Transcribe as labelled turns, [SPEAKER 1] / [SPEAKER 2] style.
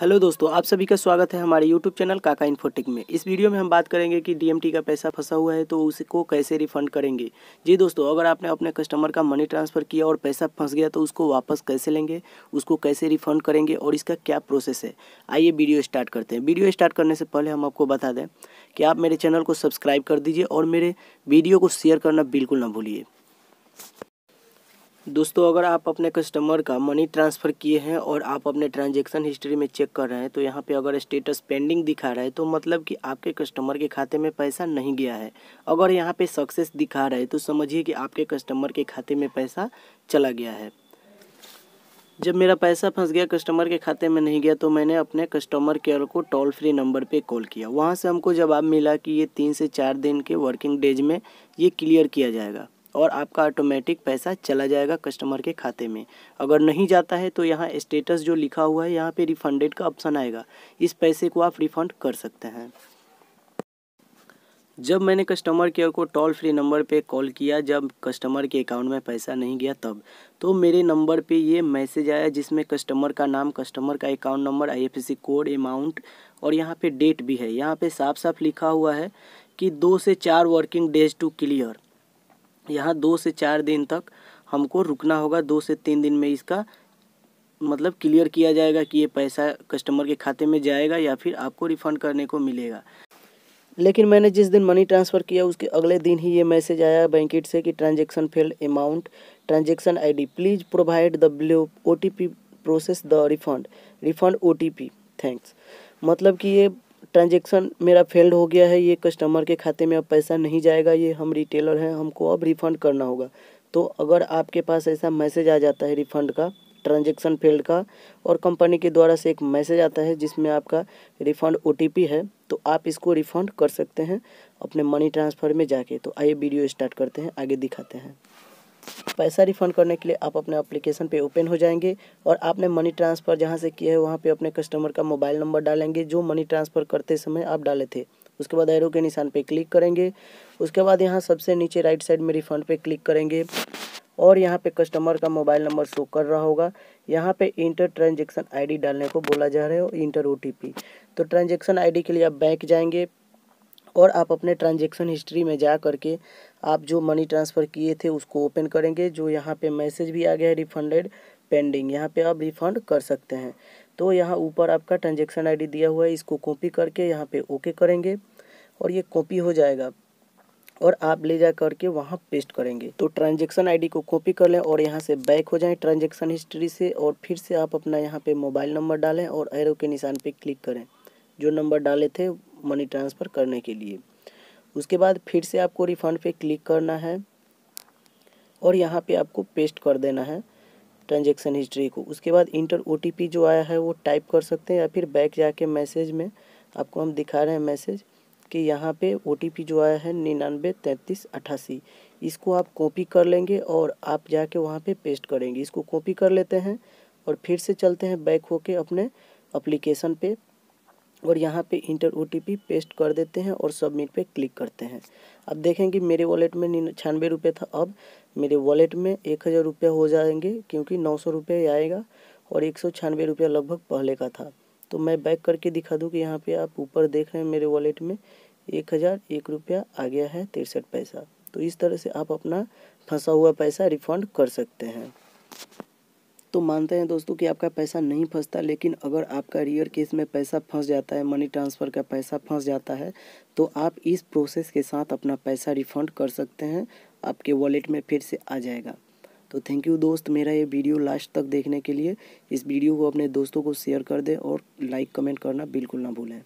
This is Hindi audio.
[SPEAKER 1] हेलो दोस्तों आप सभी का स्वागत है हमारे यूट्यूब चैनल काका इन्फोटिक में इस वीडियो में हम बात करेंगे कि डीएमटी का पैसा फंसा हुआ है तो उसको कैसे रिफंड करेंगे जी दोस्तों अगर आपने अपने कस्टमर का मनी ट्रांसफ़र किया और पैसा फंस गया तो उसको वापस कैसे लेंगे उसको कैसे रिफंड करेंगे और इसका क्या प्रोसेस है आइए वीडियो स्टार्ट करते हैं वीडियो स्टार्ट करने से पहले हम आपको बता दें कि आप मेरे चैनल को सब्सक्राइब कर दीजिए और मेरे वीडियो को शेयर करना बिल्कुल ना भूलिए दोस्तों अगर आप अपने कस्टमर का मनी ट्रांसफ़र किए हैं और आप अपने ट्रांजैक्शन हिस्ट्री में चेक कर रहे हैं तो यहाँ पे अगर स्टेटस पेंडिंग दिखा रहा है तो मतलब कि आपके कस्टमर के खाते में पैसा नहीं गया है अगर यहाँ पे सक्सेस दिखा रहा है तो समझिए कि आपके कस्टमर के खाते में पैसा चला गया है जब मेरा पैसा फंस गया कस्टमर के खाते में नहीं गया तो मैंने अपने कस्टमर केयर को टोल फ्री नंबर पे कॉल किया वहाँ से हमको जवाब मिला कि ये तीन से चार दिन के वर्किंग डेज में ये क्लियर किया जाएगा और आपका ऑटोमेटिक पैसा चला जाएगा कस्टमर के खाते में अगर नहीं जाता है तो यहाँ स्टेटस जो लिखा हुआ है यहाँ पे रिफंडेड का ऑप्शन आएगा इस पैसे को आप रिफंड कर सकते हैं जब मैंने कस्टमर केयर को टोल फ्री नंबर पे कॉल किया जब कस्टमर के अकाउंट में पैसा नहीं गया तब तो मेरे नंबर पे ये मैसेज आया जिसमें कस्टमर का नाम कस्टमर का account number IFSC code amount और यहाँ पे डेट भी है यहाँ पे साफ साफ लिखा हुआ है कि दो से चार वर्किंग डेज टू क्लियर यहाँ दो से चार दिन तक हमको रुकना होगा दो से तीन दिन में इसका मतलब क्लियर किया जाएगा कि ये पैसा कस्टमर के खाते में जाएगा या फिर आपको रिफ़ंड करने को मिलेगा लेकिन मैंने जिस दिन मनी ट्रांसफ़र किया उसके अगले दिन ही ये मैसेज आया बैंकट से कि transaction failed amount transaction ID please provide the below oh process the refund refund oh thanks मतलब कि ये ट्रांजेक्शन मेरा फेल्ड हो गया है ये कस्टमर के खाते में अब पैसा नहीं जाएगा ये हम रिटेलर हैं हमको अब रिफ़ंड करना होगा तो अगर आपके पास ऐसा मैसेज आ जाता है रिफ़ंड का ट्रांजेक्शन फेल्ड का और कंपनी के द्वारा से एक मैसेज आता है जिसमें आपका रिफ़ंड ओ है तो आप इसको रिफ़ंड कर सकते हैं अपने मनी ट्रांसफ़र में जाके तो आइए वीडियो स्टार्ट करते हैं आगे दिखाते हैं पैसा रिफंड करने के लिए आप अपने एप्लीकेशन पे ओपन हो जाएंगे और आपने मनी ट्रांसफ़र जहाँ से किया है वहाँ पे अपने कस्टमर का मोबाइल नंबर डालेंगे जो मनी ट्रांसफ़र करते समय आप डाले थे उसके बाद एरो के निशान पे क्लिक करेंगे उसके बाद यहाँ सबसे नीचे राइट साइड में रिफंड पे क्लिक करेंगे और यहाँ पे कस्टमर का मोबाइल नंबर शो कर रहा होगा यहाँ पे इंटर ट्रांजेक्शन आईडी डालने को बोला जा रहा है और इंटर ओटीपी तो ट्रांजेक्शन आईडी के लिए आप बैंक जाएंगे और आप अपने ट्रांजेक्शन हिस्ट्री में जा करके आप जो मनी ट्रांसफ़र किए थे उसको ओपन करेंगे जो यहाँ पे मैसेज भी आ गया है रिफंडेड पेंडिंग यहाँ पे आप रिफंड कर सकते हैं तो यहाँ ऊपर आपका ट्रांजेक्शन आईडी दिया हुआ है इसको कॉपी करके यहाँ पे ओके करेंगे और ये कॉपी हो जाएगा और आप ले जा करके वहाँ पेस्ट करेंगे तो ट्रांजेक्शन आईडी को कॉपी कर लें और यहाँ से बैक हो जाएं ट्रांजेक्शन हिस्ट्री से और फिर से आप अपना यहाँ पे मोबाइल नंबर डालें और एरो के निशान पे क्लिक करें जो नंबर डाले थे मनी ट्रांसफ़र करने के लिए उसके बाद फिर से आपको रिफंड पे क्लिक करना है और यहाँ पे आपको पेस्ट कर देना है ट्रांजेक्शन हिस्ट्री को उसके बाद इंटर ओ जो आया है वो टाइप कर सकते हैं या फिर बैक जाके मैसेज में आपको हम दिखा रहे हैं मैसेज कि यहाँ पे ओ जो आया है निन्यानवे तैंतीस अट्ठासी इसको आप कॉपी कर लेंगे और आप जाके वहाँ पे पेस्ट करेंगे इसको कॉपी कर लेते हैं और फिर से चलते हैं बैक होके अपने अप्लीकेशन पे और यहाँ पे इंटर ओ पेस्ट कर देते हैं और सबमिट पे क्लिक करते हैं अब देखें कि मेरे वॉलेट में छियानवे रुपये था अब मेरे वॉलेट में एक हज़ार रुपये हो जाएंगे क्योंकि नौ सौ रुपये आएगा और एक सौ छियानवे रुपया लगभग पहले का था तो मैं बैक करके दिखा दूँ कि यहाँ पे आप ऊपर देख रहे हैं मेरे वॉलेट में एक हज़ार एक रुपया आ गया है तिरसठ पैसा तो इस तरह से आप अपना फंसा हुआ पैसा रिफंड कर सकते हैं तो मानते हैं दोस्तों कि आपका पैसा नहीं फंसता लेकिन अगर आपका रियर केस में पैसा फंस जाता है मनी ट्रांसफ़र का पैसा फंस जाता है तो आप इस प्रोसेस के साथ अपना पैसा रिफंड कर सकते हैं आपके वॉलेट में फिर से आ जाएगा तो थैंक यू दोस्त मेरा ये वीडियो लास्ट तक देखने के लिए इस वीडियो को अपने दोस्तों को शेयर कर दें और लाइक कमेंट करना बिल्कुल ना भूलें